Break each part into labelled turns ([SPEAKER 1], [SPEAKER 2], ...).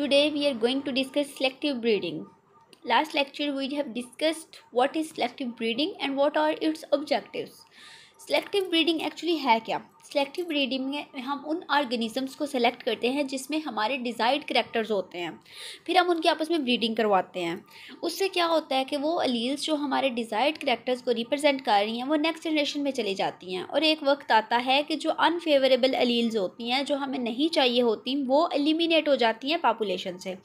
[SPEAKER 1] Today we are going to discuss selective breeding. Last lecture we have discussed what is selective breeding and what are its objectives. Selective breeding actually है क्या selective breeding में हम उन organisms को select करते हैं जिसमें हमारे डिज़ायर्ड करेक्टर्स होते हैं फिर हम उनके आपस में ब्रीडिंग करवाते हैं उससे क्या होता है कि वो अलील्स जो हमारे डिज़ायर्ड करेक्टर्स को रिप्रेजेंट कर रही हैं वो नेक्स्ट जनरेशन में चली जाती हैं और एक वक्त आता है कि जो अनफेवरेबल अलील्स होती हैं जो हमें नहीं चाहिए होती वो एलिमिनेट हो जाती हैं पापुलेशन से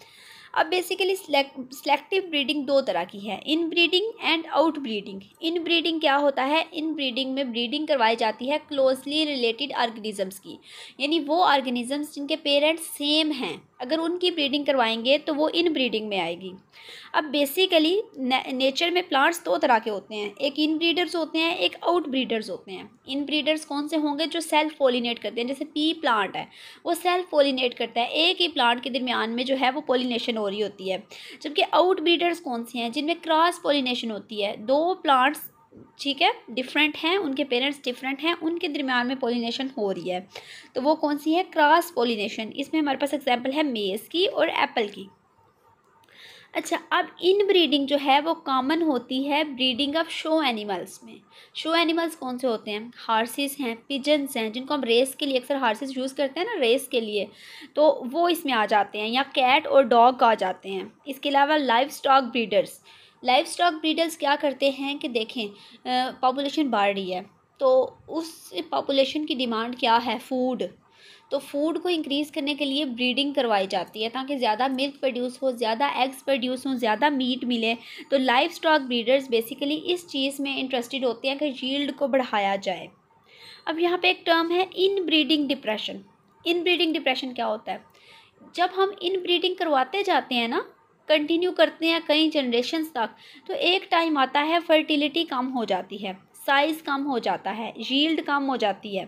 [SPEAKER 1] अब बेसिकली सेलेक्टिव ब्रीडिंग दो तरह की है inbreeding and outbreeding inbreeding क्या होता है इन ब्रीडिंग में ब्रीडिंग करवाई जाती है क्लोजली रिलेटेड ऑर्गेनिजम्स की यानी वो ऑर्गेनिजम्स जिनके पेरेंट्स सेम हैं अगर उनकी ब्रीडिंग करवाएंगे तो वो इन ब्रीडिंग में आएगी अब बेसिकली ने, नेचर में प्लांट्स दो तरह के होते हैं एक इन ब्रीडर्स होते हैं एक आउट ब्रीडर्स होते हैं इन ब्रीडर्स कौन से होंगे जो सेल्फ पोलिनेट करते हैं जैसे पी प्लांट है वो सेल्फ पोलिनेट करता है एक ही प्लांट के दरमियान में जो है वो पोलिनेशन हो रही होती है जबकि आउट ब्रीडर्स कौन से हैं जिनमें क्रॉस पोलिनेशन होती है दो प्लांट्स ठीक है डिफरेंट हैं उनके पेरेंट्स डिफरेंट हैं उनके दरमियान में पोलिनेशन हो रही है तो वो कौन सी है क्रॉस पोलिनेशन इसमें हमारे पास एग्जाम्पल है मेज़ की और एप्पल की अच्छा अब इन ब्रीडिंग जो है वो कॉमन होती है ब्रीडिंग ऑफ शो एनिमल्स में शो एनिमल्स कौन से होते हैं हार्सेस हैं पिजन्स हैं जिनको हम रेस के लिए अक्सर हार्सेस यूज़ करते हैं ना रेस के लिए तो वो इसमें आ जाते हैं या कैट और डॉग आ जाते हैं इसके अलावा live stock breeders life stock breeders क्या करते हैं कि देखें पॉपुलेशन बढ़ रही है तो उस पॉपुलेशन की डिमांड क्या है फूड तो फूड को इंक्रीज़ करने के लिए ब्रीडिंग करवाई जाती है ताकि ज़्यादा मिल्क प्रोड्यूस हो ज़्यादा एग्स प्रोड्यूस हो ज़्यादा मीट मिले तो लाइफ स्टॉक ब्रीडर्स बेसिकली इस चीज़ में इंटरेस्टेड होते हैं कि यील्ड को बढ़ाया जाए अब यहाँ पे एक टर्म है inbreeding depression inbreeding depression क्या होता है जब हम इन ब्रीडिंग करवाते जाते हैं ना कंटिन्यू करते हैं कई जनरेशन तक तो एक टाइम आता है फर्टिलिटी कम हो जाती है साइज़ कम हो जाता है यील्ड कम हो जाती है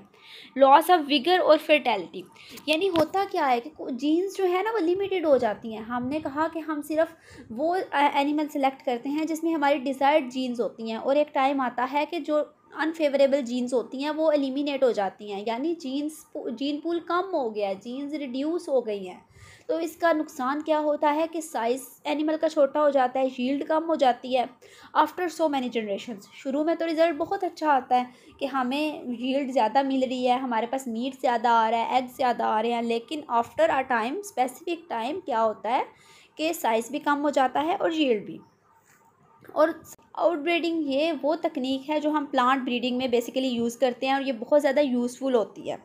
[SPEAKER 1] लॉस ऑफ विगर और फर्टैलिटी यानी होता क्या है कि जीन्स जो है ना वो लिमिटेड हो जाती हैं हमने कहा कि हम सिर्फ वो एनिमल सेलेक्ट करते हैं जिसमें हमारी डिज़ायर्ड जीन्स होती हैं और एक टाइम आता है कि जो अनफेवरेबल जीन्स होती हैं वो एलिमिनेट हो जाती हैं यानी जीन्स जीन पूल कम हो गया है जीन्स रिड्यूस हो गई हैं तो इसका नुकसान क्या होता है कि साइज़ एनिमल का छोटा हो जाता है शील्ड कम हो जाती है आफ्टर सो मैनी जनरेशन शुरू में तो रिज़ल्ट बहुत अच्छा आता है कि हमें शील्ड ज़्यादा मिल रही है हमारे पास मीट ज़्यादा आ रहा है एग ज़्यादा आ रहे हैं लेकिन after a time specific time क्या होता है कि साइज़ भी कम हो जाता है और शील्ड भी और आउट ब्रीडिंग ये वो तकनीक है जो हम प्लांट ब्रीडिंग में बेसिकली यूज़ करते हैं और ये बहुत ज़्यादा यूज़फुल होती है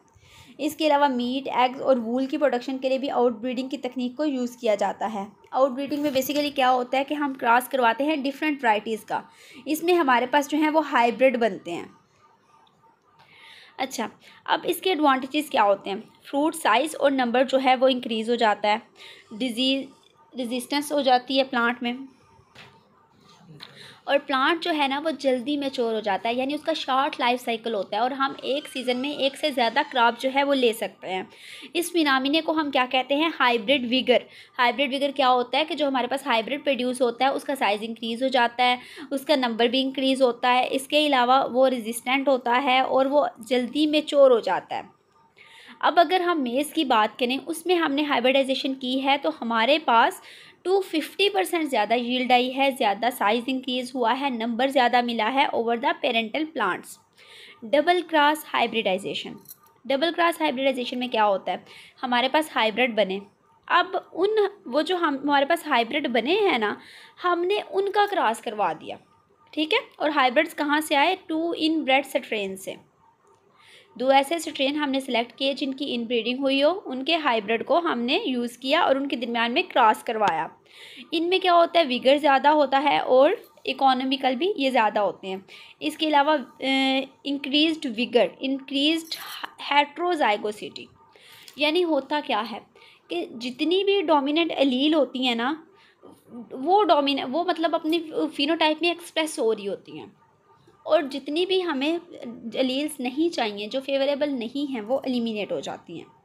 [SPEAKER 1] इसके अलावा मीट एग्स और वूल की प्रोडक्शन के लिए भी आउटब्रीडिंग की तकनीक को यूज़ किया जाता है आउटब्रीडिंग में बेसिकली क्या होता है कि हम क्रॉस करवाते हैं डिफरेंट वराइटीज़ का इसमें हमारे पास जो है वो हाइब्रिड बनते हैं अच्छा अब इसके एडवांटेजेस क्या होते हैं फ्रूट साइज़ और नंबर जो है वो इंक्रीज़ हो जाता है डिजीज़ रेजिस्टेंस हो जाती है प्लांट में और प्लांट जो है ना वो जल्दी मेच्योर हो जाता है यानी उसका शॉर्ट लाइफ साइकिल होता है और हम एक सीज़न में एक से ज़्यादा क्रॉप जो है वो ले सकते हैं इस मिनामिने को हम क्या कहते हैं हाइब्रिड विगर हाइब्रिड विगर क्या होता है कि जो हमारे पास हाइब्रिड प्रोड्यूस होता है उसका साइज़ इंक्रीज़ हो जाता है उसका नंबर भी इंक्रीज़ होता है इसके अलावा वो रेजिस्टेंट होता है और वो जल्दी मेच्योर हो जाता है अब अगर हम मेज़ की बात करें उसमें हमने हाइब्रिडाइजेशन की है तो हमारे पास टू फिफ्टी परसेंट ज़्यादा यील्ड आई है ज़्यादा साइज़ इंक्रीज़ हुआ है नंबर ज़्यादा मिला है over the parental plants double cross hybridisation double cross hybridisation में क्या होता है हमारे पास हाइब्रिड बने अब उन वो जो हम हमारे पास हाइब्रिड बने हैं ना हमने उनका क्रॉस करवा दिया ठीक है और हाइब्रिड्स कहाँ से आए टू इन ब्रेड स्ट्रेन से दो ऐसे स्ट्रेन हमने सेलेक्ट किए जिनकी इनब्रीडिंग हुई हो उनके हाइब्रिड को हमने यूज़ किया और उनके दरमियान में क्रॉस करवाया इनमें क्या होता है विगर ज़्यादा होता है और इकोनॉमिकल भी ये ज़्यादा होते हैं इसके अलावा इंक्रीज्ड विगर इंक्रीज्ड हेट्रोजाइगोसिटी यानी होता क्या है कि जितनी भी डोमिनेंट अलील होती हैं ना वो डोमिन वो मतलब अपनी फिनोटाइप में एक्सप्रेस हो रही होती हैं और जितनी भी हमें अलील्स नहीं चाहिए जो फेवरेबल नहीं हैं वो एलिमिनेट हो जाती हैं